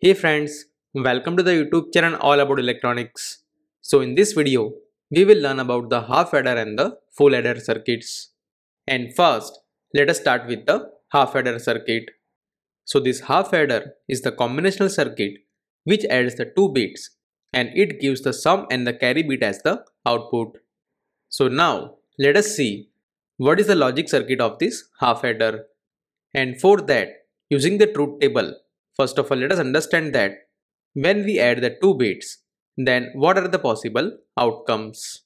Hey friends, welcome to the YouTube channel all about electronics. So in this video, we will learn about the half adder and the full adder circuits. And first, let us start with the half adder circuit. So this half adder is the combinational circuit which adds the two bits and it gives the sum and the carry bit as the output. So now let us see what is the logic circuit of this half adder. And for that, using the truth table, First of all, let us understand that when we add the two bits, then what are the possible outcomes?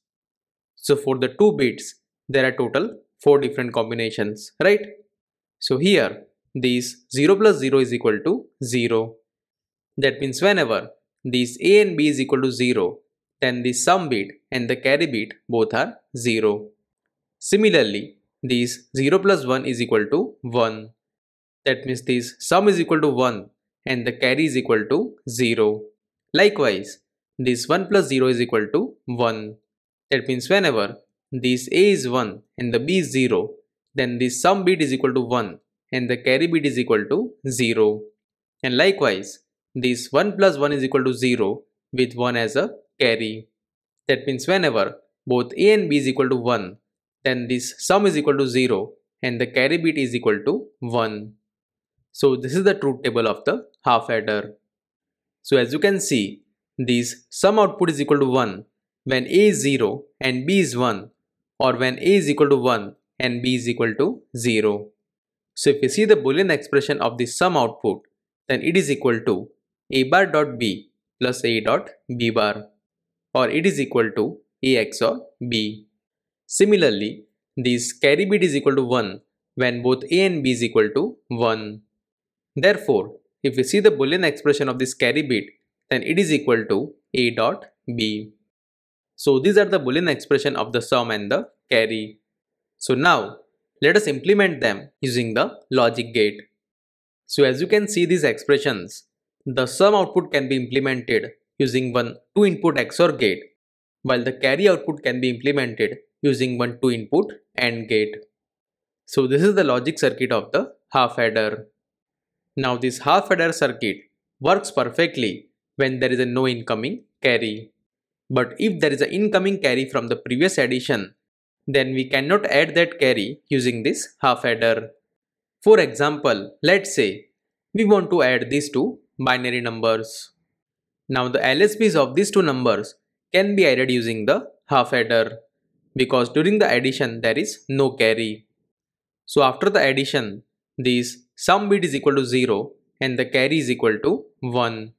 So for the two bits, there are total four different combinations, right? So here, these 0 plus 0 is equal to 0. That means whenever these A and B is equal to 0, then the sum bit and the carry bit both are 0. Similarly, these 0 plus 1 is equal to 1. That means this sum is equal to 1 and the carry is equal to 0. Likewise, this 1 plus 0 is equal to 1. That means whenever this A is 1 and the B is 0, then this sum bit is equal to 1 and the carry bit is equal to 0. And likewise, this 1 plus 1 is equal to 0 with 1 as a carry. That means whenever both A and B is equal to 1, then this sum is equal to 0 and the carry bit is equal to 1. So this is the truth table of the half adder. So as you can see, these sum output is equal to 1 when A is 0 and B is 1 or when A is equal to 1 and B is equal to 0. So if you see the boolean expression of the sum output, then it is equal to A bar dot B plus A dot B bar or it is equal to A XOR B. Similarly, this carry bit is equal to 1 when both A and B is equal to 1. Therefore, if we see the boolean expression of this carry bit, then it is equal to A dot B. So these are the boolean expression of the sum and the carry. So now, let us implement them using the logic gate. So as you can see these expressions, the sum output can be implemented using one 2 input XOR gate, while the carry output can be implemented using one 2 input AND gate. So this is the logic circuit of the half adder. Now this half adder circuit works perfectly when there is a no incoming carry. But if there is an incoming carry from the previous addition, then we cannot add that carry using this half adder. For example, let's say we want to add these two binary numbers. Now the LSBs of these two numbers can be added using the half adder because during the addition there is no carry. So after the addition, these sum bit is equal to 0 and the carry is equal to 1.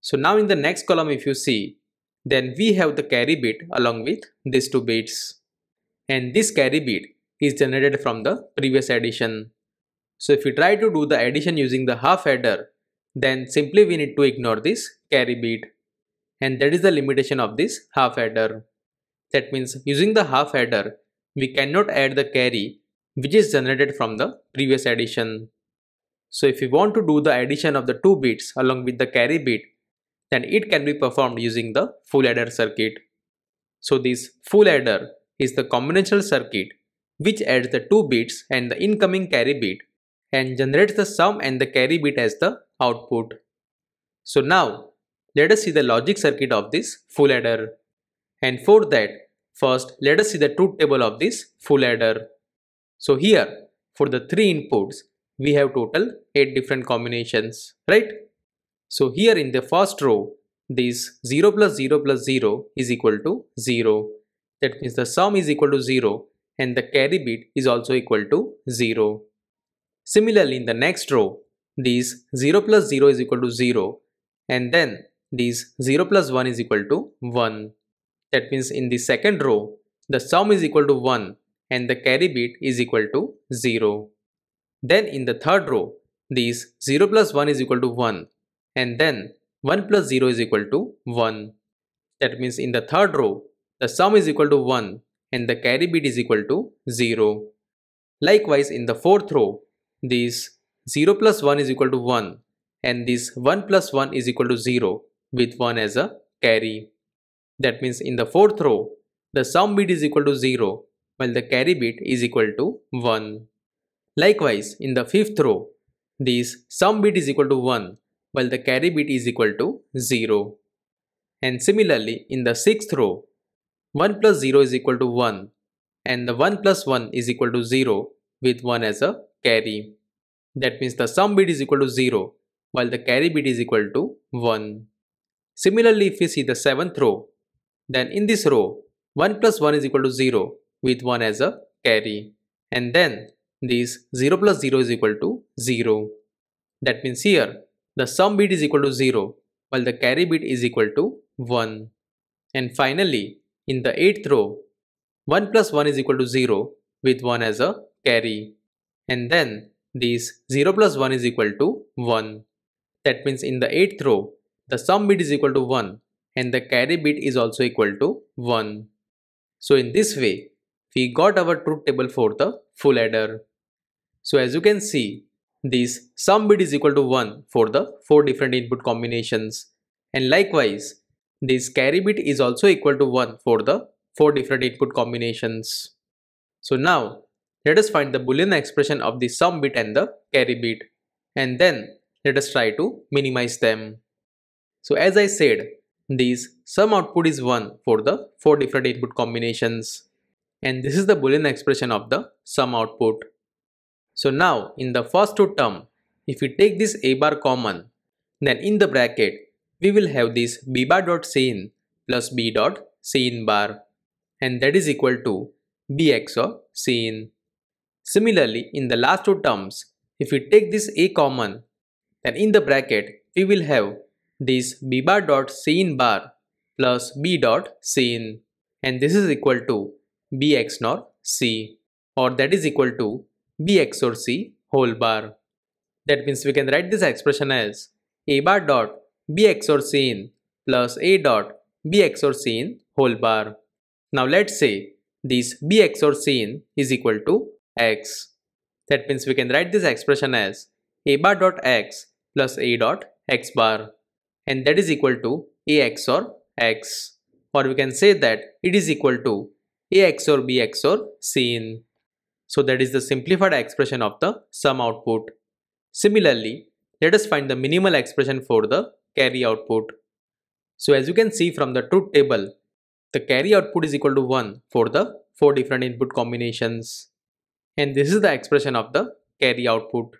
So now in the next column if you see, then we have the carry bit along with these two bits. And this carry bit is generated from the previous addition. So if we try to do the addition using the half adder, then simply we need to ignore this carry bit. And that is the limitation of this half adder. That means using the half adder, we cannot add the carry which is generated from the previous addition. So if you want to do the addition of the two bits along with the carry bit, then it can be performed using the full adder circuit. So this full adder is the combinational circuit which adds the two bits and the incoming carry bit and generates the sum and the carry bit as the output. So now let us see the logic circuit of this full adder. And for that, first let us see the truth table of this full adder. So here for the three inputs, we have total eight different combinations, right? So here in the first row, this 0 plus 0 plus 0 is equal to 0. That means the sum is equal to 0 and the carry bit is also equal to 0. Similarly, in the next row, these 0 plus 0 is equal to 0 and then these 0 plus 1 is equal to 1. That means in the second row, the sum is equal to 1 and the carry bit is equal to 0. Then in the third row, these 0 plus 1 is equal to 1 and then 1 plus 0 is equal to 1. That means in the third row, the sum is equal to 1 and the carry bit is equal to 0. Likewise in the fourth row, these 0 plus 1 is equal to 1 and this 1 plus 1 is equal to 0 with 1 as a carry. That means in the fourth row, the sum bit is equal to 0 while the carry bit is equal to 1. Likewise, in the fifth row, this sum bit is equal to 1 while the carry bit is equal to 0. And similarly, in the sixth row, 1 plus 0 is equal to 1 and the 1 plus 1 is equal to 0 with 1 as a carry. That means the sum bit is equal to 0 while the carry bit is equal to 1. Similarly, if we see the seventh row, then in this row, 1 plus 1 is equal to 0 with 1 as a carry and then these 0 plus 0 is equal to 0. That means here the sum bit is equal to 0 while the carry bit is equal to 1. And finally in the 8th row 1 plus 1 is equal to 0 with 1 as a carry and then these 0 plus 1 is equal to 1. That means in the 8th row the sum bit is equal to 1 and the carry bit is also equal to 1. So in this way we got our truth table for the full adder. So as you can see, this sum bit is equal to 1 for the 4 different input combinations. And likewise, this carry bit is also equal to 1 for the 4 different input combinations. So now, let us find the boolean expression of the sum bit and the carry bit. And then, let us try to minimize them. So as I said, this sum output is 1 for the 4 different input combinations and this is the boolean expression of the sum output. So now in the first two term, if we take this a bar common, then in the bracket, we will have this b bar dot cin plus b dot cin bar and that is equal to b XOR cin. Similarly, in the last two terms, if we take this a common, then in the bracket, we will have this b bar dot cin bar plus b dot cin and this is equal to Bx or c or that is equal to Bx or c whole bar. That means we can write this expression as a bar dot Bx or c in plus a dot Bx or c in whole bar. Now let's say this Bx or c in is equal to x. That means we can write this expression as a bar dot x plus a dot x bar and that is equal to ax or x or we can say that it is equal to a XOR B XOR C in. So that is the simplified expression of the sum output. Similarly, let us find the minimal expression for the carry output. So as you can see from the truth table, the carry output is equal to 1 for the 4 different input combinations. And this is the expression of the carry output.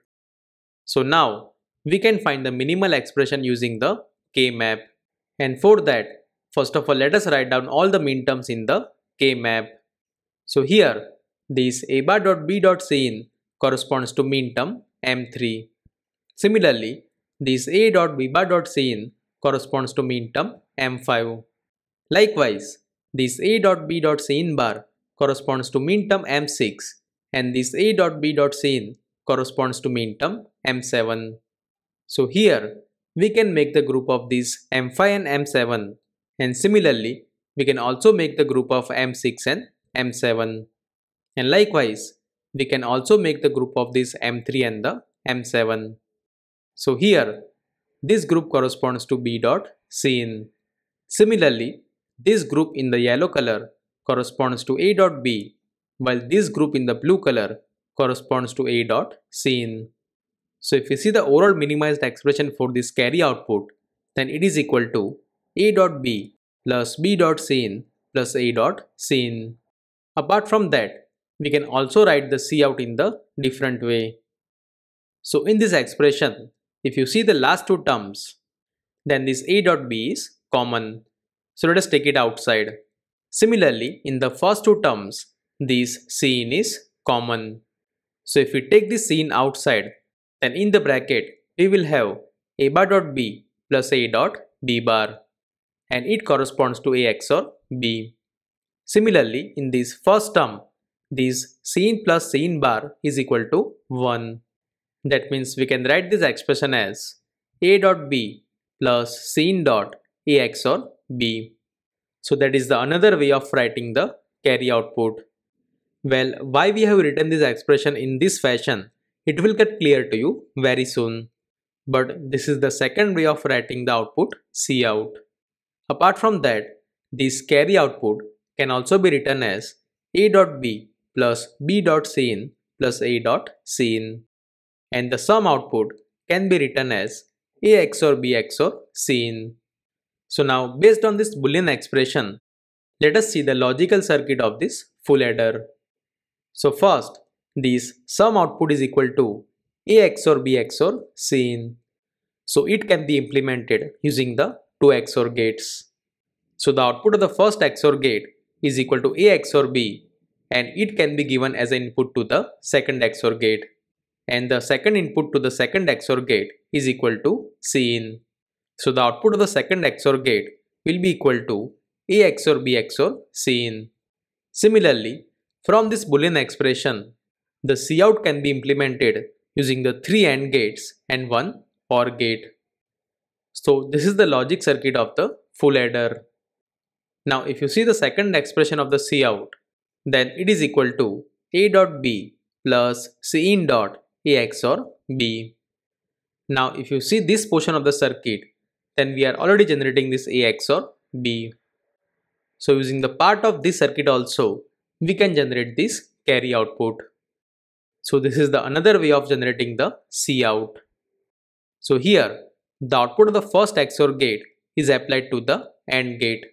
So now we can find the minimal expression using the k-map. And for that, first of all let us write down all the min terms in the Kmap. So here this a bar dot b dot cin corresponds to mean term m3. Similarly, this a dot b bar dot cin corresponds to mean term m5. Likewise, this a dot b dot cin bar corresponds to mean term m6 and this a dot b dot cin corresponds to mean term m7. So here we can make the group of these m5 and m7 and similarly we can also make the group of M6 and M7. And likewise, we can also make the group of this M3 and the M7. So here, this group corresponds to B dot C Similarly, this group in the yellow color corresponds to A dot B, while this group in the blue color corresponds to A dot C So if you see the overall minimized expression for this carry output, then it is equal to A dot B plus b dot cin plus a dot cin. Apart from that, we can also write the c out in the different way. So in this expression, if you see the last two terms, then this a dot b is common. So let us take it outside. Similarly, in the first two terms, this c in is common. So if we take this c in outside, then in the bracket, we will have a bar dot b plus a dot b bar and it corresponds to ax or b. Similarly, in this first term, this c plus c bar is equal to 1. That means we can write this expression as a dot b plus c dot ax or b. So that is the another way of writing the carry output. Well, why we have written this expression in this fashion, it will get clear to you very soon. But this is the second way of writing the output C out. Apart from that, this carry output can also be written as A dot B plus B dot C plus A dot C And the sum output can be written as A XOR B XOR C So now based on this boolean expression, let us see the logical circuit of this full adder. So first, this sum output is equal to A XOR B XOR C So it can be implemented using the two XOR gates. So the output of the first XOR gate is equal to A XOR B and it can be given as an input to the second XOR gate. And the second input to the second XOR gate is equal to C in. So the output of the second XOR gate will be equal to A XOR B XOR C in. Similarly, from this Boolean expression, the Cout can be implemented using the three AND gates and one OR gate. So this is the logic circuit of the full adder. Now if you see the second expression of the Cout, then it is equal to A dot B plus C in dot A XOR B. Now if you see this portion of the circuit, then we are already generating this A XOR B. So using the part of this circuit also, we can generate this carry output. So this is the another way of generating the Cout. So here the output of the first XOR gate is applied to the AND gate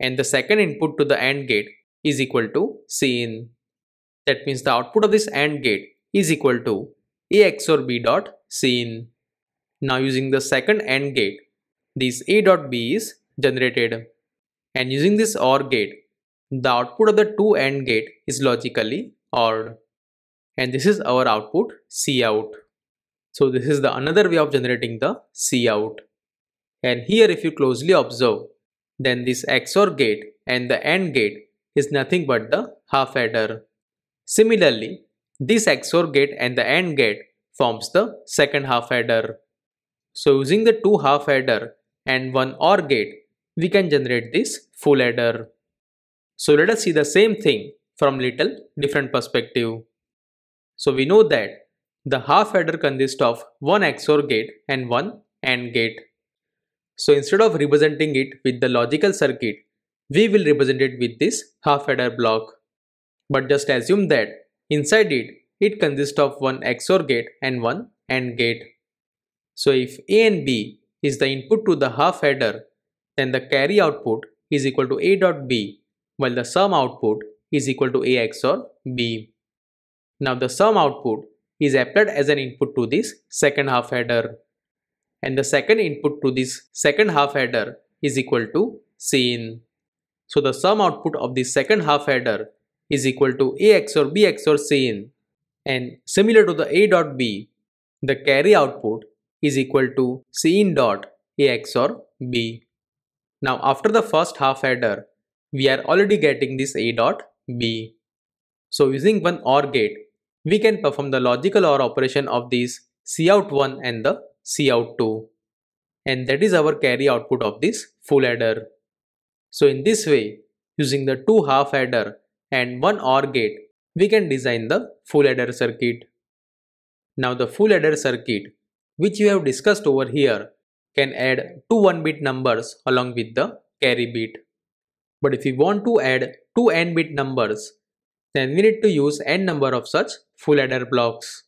and the second input to the AND gate is equal to Cin. That means the output of this AND gate is equal to A XOR B dot Cin. Now using the second AND gate, this A dot B is generated. And using this OR gate, the output of the two AND gate is logically ORed. And this is our output Cout. So this is the another way of generating the C out. And here if you closely observe, then this XOR gate and the AND gate is nothing but the half adder. Similarly, this XOR gate and the AND gate forms the second half adder. So using the two half adder and one OR gate, we can generate this full adder. So let us see the same thing from little different perspective. So we know that the half adder consists of one XOR gate and one AND gate. So instead of representing it with the logical circuit, we will represent it with this half adder block. But just assume that inside it, it consists of one XOR gate and one AND gate. So if A and B is the input to the half adder, then the carry output is equal to A dot B, while the sum output is equal to A XOR B. Now the sum output is applied as an input to this second half header. And the second input to this second half header is equal to Cin. So the sum output of the second half header is equal to A XOR B XOR Cin. And similar to the A dot B, the carry output is equal to Cin dot A XOR B. Now after the first half header, we are already getting this A dot B. So using one OR gate, we can perform the logical OR operation of these Cout1 and the Cout2. And that is our carry output of this full adder. So in this way, using the two half adder and one OR gate, we can design the full adder circuit. Now the full adder circuit, which we have discussed over here, can add two 1-bit numbers along with the carry bit. But if we want to add two n-bit numbers, then we need to use n number of such full adder blocks.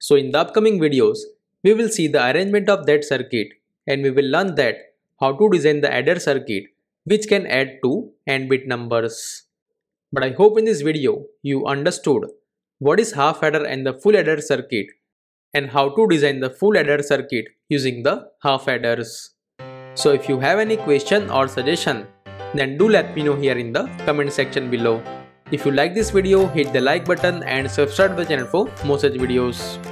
So in the upcoming videos, we will see the arrangement of that circuit and we will learn that how to design the adder circuit which can add to n bit numbers. But I hope in this video you understood what is half adder and the full adder circuit and how to design the full adder circuit using the half adders. So if you have any question or suggestion then do let me know here in the comment section below. If you like this video, hit the like button and subscribe the channel for more such videos.